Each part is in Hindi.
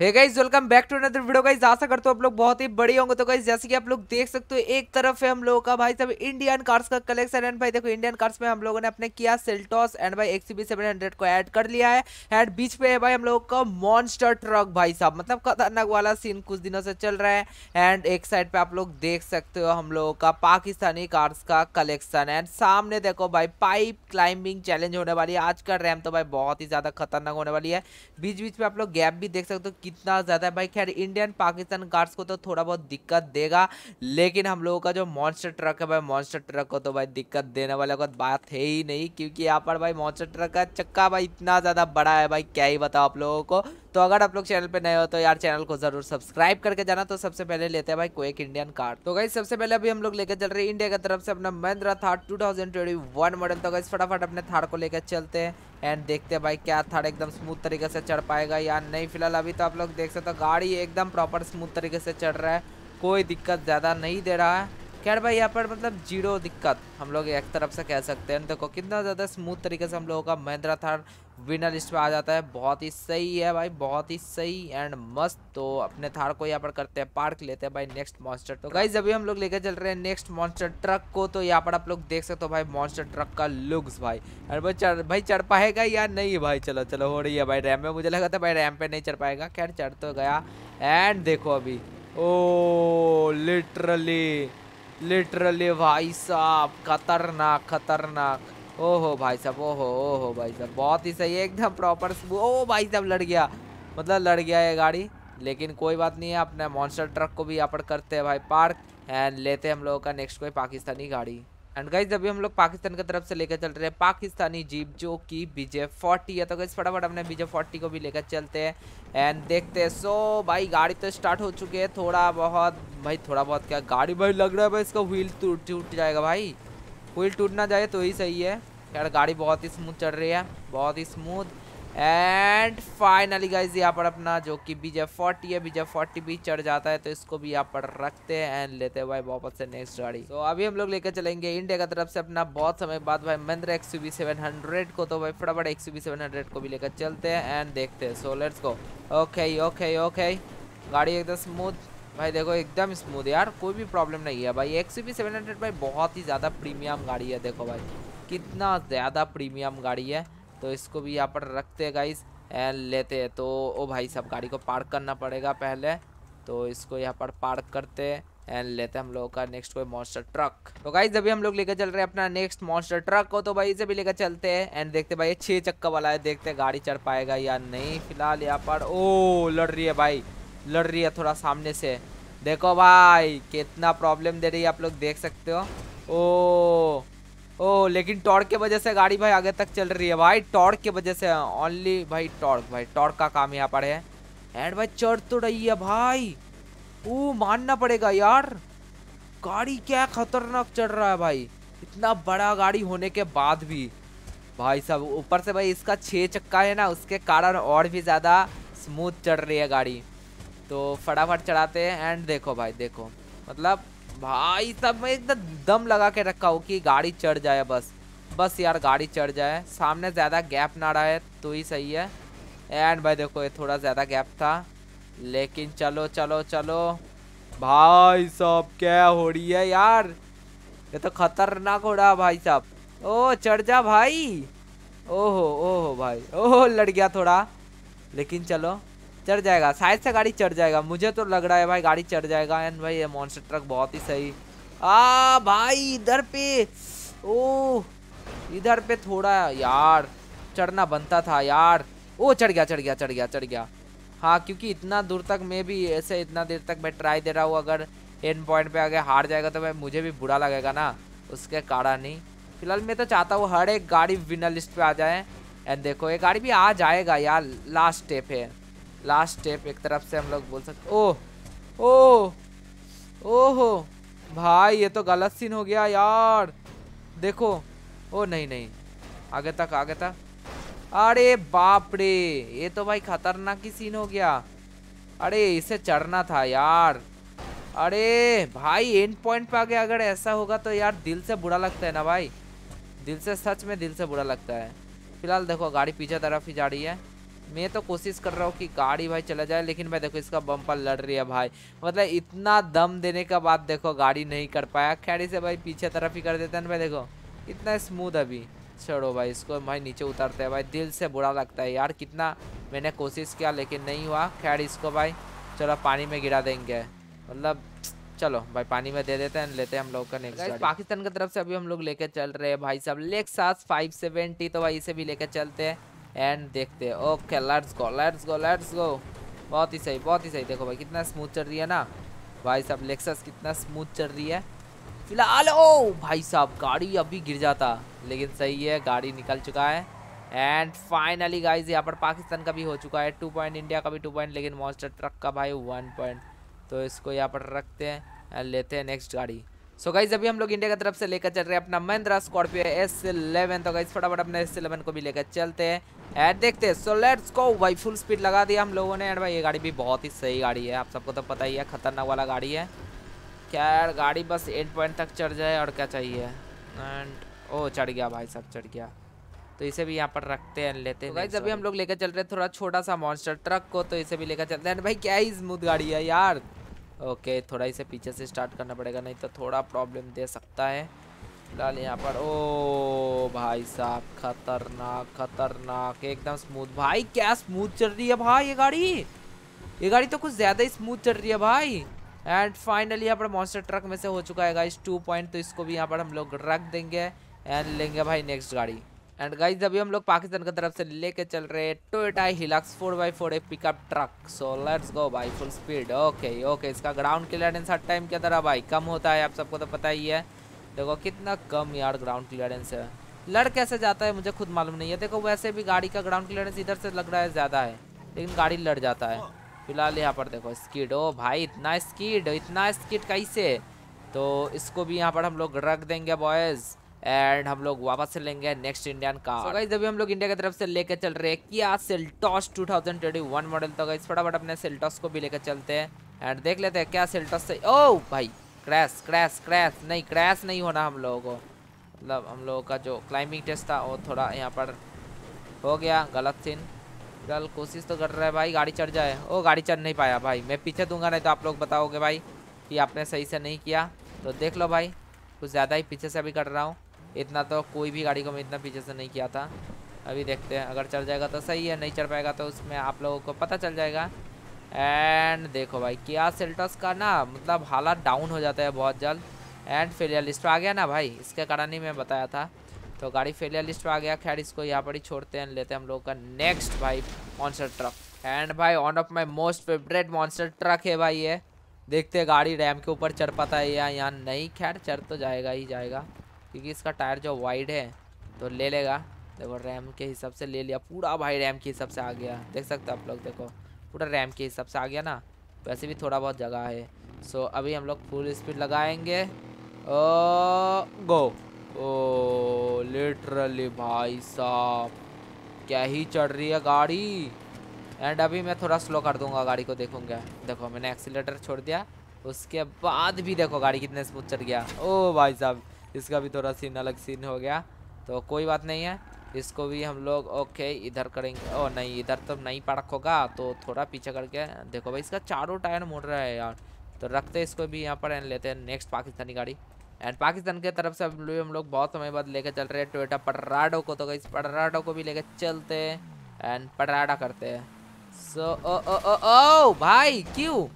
hey guys welcome back to another video guys आशा करते हो आप लोग बहुत ही बड़ी होंगे तो गाइज जैसे कि आप लोग देख सकते हो एक तरफ है हम लोगों का भाई सब इंडियन कार्स का कलेक्शन एंड भाई देखो इंडियन कार्स में हम लोगों ने अपने किया सेल्टॉस एंड भाई बी सेवन हंड्रेड को ऐड कर लिया है एंड बीच पे है भाई हम लोग का मॉन्स्टर ट्रक भाई साहब मतलब खतरनाक वाला सीन कुछ दिनों से चल रहा है एंड एक साइड पे आप लोग देख सकते हो हम लोगों का पाकिस्तानी कार्स का कलेक्शन एंड सामने देखो भाई पाइप क्लाइंबिंग चैलेंज होने वाली है आज का रैम तो भाई बहुत ही ज्यादा खतरनाक होने वाली है बीच बीच में आप लोग गैप भी देख सकते हो कितना ज़्यादा है भाई खैर इंडियन पाकिस्तान कार्स को तो थोड़ा बहुत दिक्कत देगा लेकिन हम लोगों का जो मॉन्स्टर ट्रक है भाई मॉन्स्टर ट्रक को तो भाई दिक्कत देने वाले का बात है ही नहीं क्योंकि यहाँ पर भाई मॉन्स्टर ट्रक का चक्का भाई इतना ज़्यादा बड़ा है भाई क्या ही बताओ आप लोगों को तो अगर आप लोग चैनल पे नए हो तो यार चैनल को जरूर सब्सक्राइब करके जाना तो सबसे पहले लेते हैं भाई क्वेक इंडियन कार तो गाइस सबसे पहले अभी हम लोग लेकर चल रहे हैं इंडिया की तरफ से अपना महिंद्रा थार 2021 मॉडल तो गाइस फटाफट अपने थार को लेकर चलते हैं एंड देखते भाई क्या थर्ड एकदम स्मूथ तरीके से चढ़ पाएगा या नहीं फिलहाल अभी तो आप लोग देख सकते हो गाड़ी एकदम प्रॉपर स्मूथ तरीके से चढ़ रहा है कोई दिक्कत ज़्यादा नहीं दे रहा है खैर भाई यहाँ पर मतलब जीरो दिक्कत हम लोग एक तरफ से कह सकते हैं देखो कितना ज़्यादा स्मूथ तरीके से हम लोगों का महिंद्रा थार विनर लिस्ट में आ जाता है बहुत ही सही है भाई बहुत ही सही एंड मस्त तो अपने थार को यहाँ पर करते हैं पार्क लेते हैं भाई नेक्स्ट मॉन्स्टर तो गाइज अभी हम लोग लेकर चल रहे हैं नेक्स्ट मॉन्स्टर ट्रक को तो यहाँ पर आप लोग देख सकते हो भाई मॉन्स्टर ट्रक का लुक्स भाई एंड भाई चढ़ भाई चढ़ पाएगा या नहीं भाई चलो चलो हो रही है भाई रैम में मुझे लगा था भाई रैम पर नहीं चढ़ पाएगा खैर चढ़ तो गया एंड देखो अभी ओ लिटरली लिटरली भाई साहब खतरनाक खतरनाक ओहो भाई साहब ओहो ओहो भाई साहब बहुत ही सही है एकदम प्रॉपर ओ भाई साहब लड़ गया मतलब लड़ गया ये गाड़ी लेकिन कोई बात नहीं है अपने मॉन्स्टर ट्रक को भी यहाँ पर करते हैं भाई पार्क एंड लेते हैं हम लोगों का नेक्स्ट कोई पाकिस्तानी गाड़ी एंड गाइज अभी हम लोग पाकिस्तान की तरफ से लेकर चल रहे हैं पाकिस्तानी जीप जो कि बीजे फोर्टी है तो गाइज फटाफट अपने बीजे फोर्टी को भी लेकर चलते हैं एंड देखते हैं सो भाई गाड़ी तो स्टार्ट हो चुकी है थोड़ा बहुत भाई थोड़ा बहुत क्या गाड़ी भाई लग रहा है भाई इसका व्हील टूट टूट जाएगा भाई व्हील टूट ना जाए तो ही सही है यार गाड़ी बहुत ही स्मूथ चल रही है बहुत ही स्मूथ एंड फाइनली गाइज यहाँ पर अपना जो कि बीजे फोर्टी है बीजे फोर्टी भी चढ़ जाता है तो इसको भी यहाँ पर रखते हैं एंड लेते हैं भाई वापस से नेक्स्ट गाड़ी तो अभी हम लोग लेकर चलेंगे इंडिया की तरफ से अपना बहुत समय बाद भाई Mahindra X U seven hundred को तो भाई फटाफट एक्स यू सेवन हंड्रेड को भी लेकर चलते हैं एंड देखते हैं सोलर्स को ओके ओके ओके गाड़ी एकदम स्मूथ भाई देखो एकदम स्मूथ यार कोई भी प्रॉब्लम नहीं है भाई एक्स पी सेवन हंड्रेड भाई बहुत ही ज़्यादा प्रीमियम गाड़ी है देखो भाई कितना ज़्यादा प्रीमियम गाड़ी है तो इसको भी यहाँ पर रखते हैं गाइज एंड लेते हैं तो ओ भाई सब गाड़ी को पार्क करना पड़ेगा पहले तो इसको यहाँ पर पार्क करते एंड लेते हम लोगों का नेक्स्ट कोई मॉन्स्टर ट्रक तो गाइज जब हम लोग लेकर चल रहे हैं अपना नेक्स्ट मॉन्स्टर ट्रक को तो भाई इसे भी लेकर चलते हैं एंड देखते भाई छः चक्का वाला है देखते गाड़ी चढ़ पाएगा या नहीं फिलहाल यहाँ पर ओ लड़ रही है भाई लड़ रही है थोड़ा सामने से देखो भाई कितना प्रॉब्लम दे रही है आप लोग देख सकते हो ओ ओ लेकिन टॉर्क के वजह से गाड़ी भाई आगे तक चल रही है भाई टॉर्क के वजह से ओनली भाई टॉर्क भाई टॉर्क का काम यहाँ पर है एंड भाई चढ़ तो रही है भाई ओ मानना पड़ेगा यार गाड़ी क्या खतरनाक चढ़ रहा है भाई इतना बड़ा गाड़ी होने के बाद भी भाई सब ऊपर से भाई इसका छः चक्का है ना उसके कारण और भी ज़्यादा स्मूथ चढ़ रही है गाड़ी तो फटाफट चढ़ाते हैं एंड देखो भाई देखो मतलब भाई सब एकदम दम लगा के रखा हो कि गाड़ी चढ़ जाए बस बस यार गाड़ी चढ़ जाए सामने ज़्यादा गैप ना रहा है तो ही सही है एंड भाई देखो ये थोड़ा ज़्यादा गैप था लेकिन चलो चलो चलो भाई साहब क्या हो रही है यार ये तो खतरनाक हो रहा भाई साहब ओ चढ़ जा भाई ओहो ओहो भाई ओहो लड़ गया थोड़ा लेकिन चलो चढ़ जाएगा शायद से गाड़ी चढ़ जाएगा मुझे तो लग रहा है भाई गाड़ी चढ़ जाएगा एंड भाई ये मॉन्स्टर ट्रक बहुत ही सही आ भाई इधर पे ओ इधर पे थोड़ा यार चढ़ना बनता था यार ओ चढ़ गया चढ़ गया चढ़ गया चढ़ गया हाँ क्योंकि इतना दूर तक मैं भी ऐसे इतना देर तक मैं ट्राई दे रहा हूँ अगर एंड पॉइंट पे आगे हार जाएगा तो भाई मुझे भी बुरा लगेगा ना उसके कारण ही फिलहाल मैं तो चाहता हूँ हर एक गाड़ी विनर लिस्ट पे आ जाए एंड देखो ये गाड़ी भी आ जाएगा यार लास्ट स्टेप है लास्ट स्टेप एक तरफ से हम लोग बोल सकते ओह ओह ओहो भाई ये तो गलत सीन हो गया यार देखो ओ नहीं नहीं आगे तक आगे तक अरे बाप रे ये तो भाई खतरनाक ही सीन हो गया अरे इसे चढ़ना था यार अरे भाई एंड पॉइंट पे आगे अगर ऐसा होगा तो यार दिल से बुरा लगता है ना भाई दिल से सच में दिल से बुरा लगता है फिलहाल देखो गाड़ी पीछे तरफ ही जा रही है मैं तो कोशिश कर रहा हूँ कि गाड़ी भाई चला जाए लेकिन भाई देखो इसका बम्पर लड़ रही है भाई मतलब इतना दम देने के बाद देखो गाड़ी नहीं कर पाया खैरी से भाई पीछे तरफ ही कर देते हैं भाई देखो इतना स्मूथ अभी छोड़ो भाई इसको भाई नीचे उतरते हैं भाई दिल से बुरा लगता है यार कितना मैंने कोशिश किया लेकिन नहीं हुआ खैर इसको भाई चलो पानी में गिरा देंगे मतलब चलो भाई पानी में दे देते हैं लेते हैं हम लोग का नेक्स्ट पाकिस्तान की तरफ से अभी हम लोग लेके चल रहे हैं भाई साहब लेक सात फाइव सेवेंटी तो भाई इसे भी लेके चलते हैं एंड देखते हैं okay let's go let's go let's go बहुत ही सही बहुत ही सही देखो भाई कितना स्मूथ चल रही है ना भाई साहब लेक्सस कितना स्मूथ चल रही है फिलहाल ओ भाई साहब गाड़ी अभी गिर जाता लेकिन सही है गाड़ी निकल चुका है एंड फाइनली गाइज यहाँ पर पाकिस्तान का भी हो चुका है टू पॉइंट इंडिया का भी टू पॉइंट लेकिन मॉन्स्टर ट्रक का भाई वन पॉइंट तो इसको यहाँ पर रखते हैं एंड लेते हैं नेक्स्ट गाड़ी सो गाइज अभी हम लोग इंडिया की तरफ से लेकर चल रहे हैं अपना महिंद्रा स्कॉर्पियो एस इलेवन तो गाइज फटाफट अपने एस इलेवन को भी लेकर चलते हैं एड देखते हैं सो लेट्स को भाई फुल स्पीड लगा दिया हम लोगों ने एंड भाई ये गाड़ी भी बहुत ही सही गाड़ी है आप सबको तो पता ही है खतरनाक वाला गाड़ी है क्या यार गाड़ी बस एंड पॉइंट तक चढ़ जाए और क्या चाहिए एंड ओ चढ़ गया भाई साहब चढ़ गया तो इसे भी यहाँ पर रखते हैं लेते हैं जब अभी हम लोग लेकर चल रहे हैं थोड़ा छोटा सा मॉन्स्टर ट्रक को तो इसे भी लेकर चलते हैं भाई क्या ही स्मूथ गाड़ी है यार ओके थोड़ा इसे पीछे से स्टार्ट करना पड़ेगा नहीं तो थोड़ा प्रॉब्लम दे सकता है फिलहाल यहाँ पर ओ भाई साहब खतरनाक खतरनाक एकदम स्मूथ भाई क्या स्मूथ चल रही है भाई ये गाड़ी ये गाड़ी तो कुछ ज़्यादा ही स्मूथ चल रही है भाई एंड फाइनली यहाँ पर मॉन्स्टर ट्रक में से हो चुका है गाइस टू पॉइंट तो इसको भी यहाँ पर हम लोग रख देंगे एंड लेंगे भाई नेक्स्ट गाड़ी एंड गाइज अभी हम लोग पाकिस्तान की तरफ से लेके चल रहे हैं Toyota Hilux four by four a pickup truck so let's go भाई फुल स्पीड ओके ओके इसका ग्राउंड क्लियरेंस हर टाइम क्या तरह भाई कम होता है आप सबको तो पता ही है देखो कितना कम यार ग्राउंड क्लियरेंस है लड़ कैसे जाता है मुझे खुद मालूम नहीं है देखो वैसे भी गाड़ी का ग्राउंड क्लियरेंस इधर से लग रहा है ज़्यादा है लेकिन गाड़ी लड़ जाता है फिलहाल यहाँ पर देखो स्कीड ओ भाई इतना स्कीड इतना स्कीड कैसे तो इसको भी यहाँ पर हम लोग रख देंगे बॉयज़ एंड हम लोग वापस से लेंगे नेक्स्ट इंडियन कार so जब हम लोग इंडिया की तरफ से लेकर चल रहे किया सेल्टॉस वन मॉडल तो गाइज फटाफट अपने सेल्टॉस को भी लेकर चलते हैं एंड देख लेते हैं क्या सेल्टॉस से ओ oh, भाई क्रैश क्रैश क्रैश नहीं क्रैश नहीं होना हम लोगों को मतलब हम लोगों का जो क्लाइंबिंग टेस्ट था वो थोड़ा यहाँ पर हो गया गलत थी फिलहाल कोशिश तो कर रहा है भाई गाड़ी चढ़ जाए ओ गाड़ी चढ़ नहीं पाया भाई मैं पीछे दूंगा नहीं तो आप लोग बताओगे भाई कि आपने सही से नहीं किया तो देख लो भाई कुछ ज़्यादा ही पीछे से अभी कर रहा हूँ इतना तो कोई भी गाड़ी को मैं इतना पीछे से नहीं किया था अभी देखते हैं अगर चल जाएगा तो सही है नहीं चल पाएगा तो उसमें आप लोगों को पता चल जाएगा एंड देखो भाई क्या सेल्टस का ना मतलब हालात डाउन हो जाता है बहुत जल्द एंड फेलियर लिस्ट आ गया ना भाई इसके कारण ही मैं बताया था तो गाड़ी फेलियर लिस्ट पर आ गया खैर इसको यहाँ पर ही छोड़ते हैं लेते हैं हम लोगों का नेक्स्ट भाई मॉन्सर ट्रक एंड भाई one of my most favourite monster truck है भाई ये देखते हैं गाड़ी रैम के ऊपर चढ़ पाता है या यहाँ नहीं खैर चढ़ तो जाएगा ही जाएगा क्योंकि इसका टायर जो वाइड है तो ले लेगा देखो रैम के हिसाब से ले लिया पूरा भाई रैम के हिसाब से आ गया देख सकते हो आप लोग देखो पूरा रैम के हिसाब से आ गया ना वैसे भी थोड़ा बहुत जगह है सो so, अभी हम लोग फुल स्पीड लगाएंगे ओ, गो ओ लिटरली भाई साहब क्या ही चढ़ रही है गाड़ी एंड अभी मैं थोड़ा स्लो कर दूंगा गाड़ी को देखूंगा देखो मैंने एक्सीटर छोड़ दिया उसके बाद भी देखो गाड़ी कितने स्मूथ चढ़ गया ओ भाई साहब इसका भी थोड़ा सीन अलग सीन हो गया तो कोई बात नहीं है इसको भी हम लोग ओके इधर करेंगे ओ नहीं इधर तो नहीं पार्क होगा तो थोड़ा पीछे करके देखो भाई इसका चारों टायर मुड़ रहा है यार तो रखते इसको भी यहाँ पर एंड लेते हैं नेक्स्ट पाकिस्तानी गाड़ी एंड पाकिस्तान के तरफ से अभी हम लोग बहुत समय बाद लेके चल रहे हैं टोटा पटराडो को तो इस पटराडो को भी लेके चलते हैं एंड पटराडा करते हैं सो ओ ओ ओ ओ भाई क्यों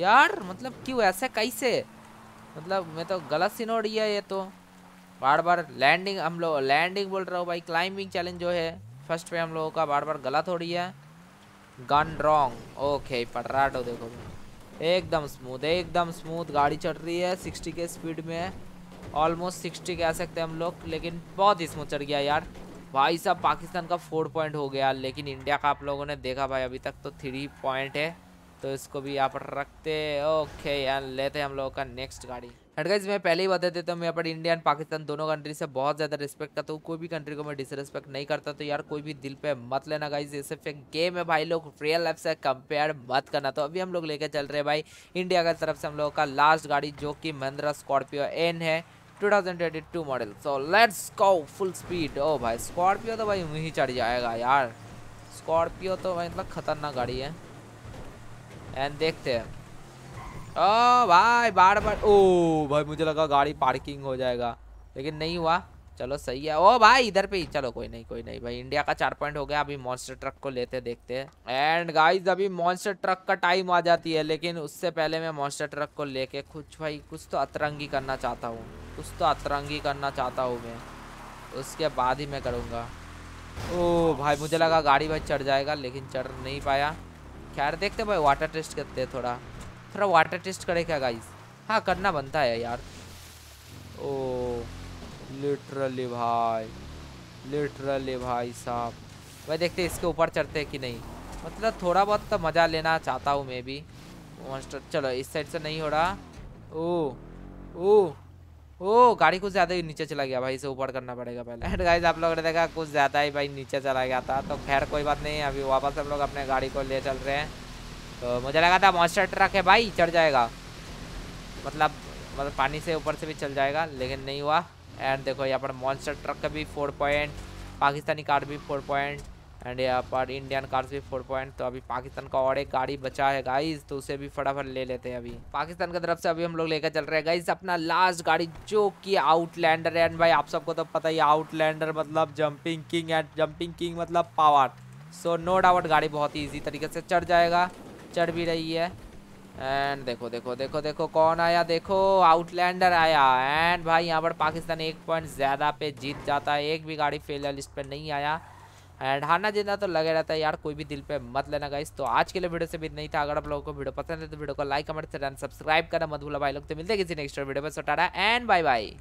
यार मतलब क्यों ऐसे कैसे मतलब मैं तो गलत सीन हो रही है ये तो बार बार लैंडिंग हम लोग लैंडिंग बोल रहा हूँ भाई क्लाइंबिंग चैलेंज जो है फर्स्ट पे हम लोगों का बार बार गलत हो रही है गन रॉन्ग ओके पटराटो देखो एकदम स्मूथ एकदम स्मूथ गाड़ी चढ़ रही है सिक्सटी के स्पीड में ऑलमोस्ट सिक्सटी कह सकते हैं हम लोग लेकिन बहुत ही स्मूथ चढ़ गया यार भाई साहब पाकिस्तान का फोर पॉइंट हो गया लेकिन इंडिया का आप लोगों ने देखा भाई अभी तक तो थ्री पॉइंट है तो इसको भी यहाँ पर रखते ओके यार लेते हैं हम लोगों का नेक्स्ट गाड़ी एंड गाइज मैं पहले ही बता देता हूँ मैं यहाँ पर इंडिया एंड पाकिस्तान दोनों कंट्री से बहुत ज़्यादा रिस्पेक्ट करता हूँ कोई भी कंट्री को मैं डिसरिस्पेक्ट नहीं करता तो यार कोई भी दिल पे मत लेना गाइज ये सिर्फ एक गेम है भाई लोग रियल लाइफ से कंपेयर मत करना तो अभी हम लोग लेके चल रहे हैं भाई इंडिया की तरफ से हम लोगों का लास्ट गाड़ी जो कि महिंद्रा स्कॉर्पियो एन है 2022 model so let's go full speed ओ भाई स्कॉर्पियो तो भाई वहीं चढ़ जाएगा यार स्कॉर्पियो तो भाई मतलब खतरनाक गाड़ी है एंड देखते हैं ओ oh, भाई बार बार ओ oh, भाई मुझे लगा गाड़ी पार्किंग हो जाएगा लेकिन नहीं हुआ चलो सही है ओ oh, भाई इधर पे ही चलो कोई नहीं कोई नहीं भाई इंडिया का चार पॉइंट हो गया अभी मॉन्स्टर ट्रक को लेते देखते हैं एंड गाइस अभी मॉन्स्टर ट्रक का टाइम आ जाती है लेकिन उससे पहले मैं मॉन्स्टर ट्रक को लेके कुछ भाई कुछ तो अतरंगी करना चाहता हूँ कुछ तो अतरंगी करना चाहता हूँ मैं उसके बाद ही मैं करूँगा ओ भाई मुझे लगा गाड़ी भाई चढ़ जाएगा लेकिन चढ़ नहीं पाया खैर देखते भाई वाटर टेस्ट करते हैं थोड़ा थोड़ा वाटर टेस्ट करे क्या गाइस हाँ करना बनता है यार ओ लिटरली भाई लिटरली भाई साहब भाई देखते इसके ऊपर चढ़ते हैं कि नहीं मतलब थोड़ा बहुत तो मज़ा लेना चाहता हूँ मैं भी मॉन्स्टर चलो इस साइड से नहीं हो रहा ओ ओ ओ गाड़ी कुछ ज़्यादा ही नीचे चला गया भाई इसे ऊपर करना पड़ेगा पहले एंड गाइज आप लोगों ने देखा कुछ ज़्यादा ही भाई नीचे चला गया था तो खैर कोई बात नहीं अभी वापस हम लोग अपने गाड़ी को ले चल रहे हैं तो मुझे लगा था मॉन्स्टर ट्रक है भाई चढ़ जाएगा मतलब मतलब पानी से ऊपर से भी चल जाएगा लेकिन नहीं हुआ एंड देखो यहाँ पर मॉन्स्टर ट्रक का भी फोर पॉइंट पाकिस्तानी कार भी फोर पॉइंट एंड यहाँ पर इंडियन कार्स भी फोर पॉइंट तो अभी पाकिस्तान का और एक गाड़ी बचा है गाइज तो उसे भी फटाफट ले लेते हैं अभी पाकिस्तान की तरफ से अभी हम लोग लेकर चल रहे हैं गाइज अपना लास्ट गाड़ी जो कि आउटलैंडर है एंड भाई आप सबको तो पता ही आउटलैंडर मतलब jumping king and jumping king मतलब पावर सो नो डाउट गाड़ी बहुत ही ईजी तरीके से चढ़ जाएगा चढ़ भी रही है एंड देखो देखो देखो देखो कौन आया देखो आउटलैंडर आया एंड भाई यहाँ पर पाकिस्तान एक पॉइंट ज़्यादा पे जीत जाता है एक भी गाड़ी फेलर लिस्ट पर नहीं आया एंड हारना जीतना तो लगे रहता है यार कोई भी दिल पे मत लेना गाइस तो आज के लिए वीडियो से भी नहीं था अगर आप लोगों को वीडियो पसंद है तो वीडियो को लाइक कमेंट से सब्सक्राइब करना मत भूला भाई लोग तो मिलते हैं किसी नेक्स्ट वीडियो पर सोटारा एंड बाय बाय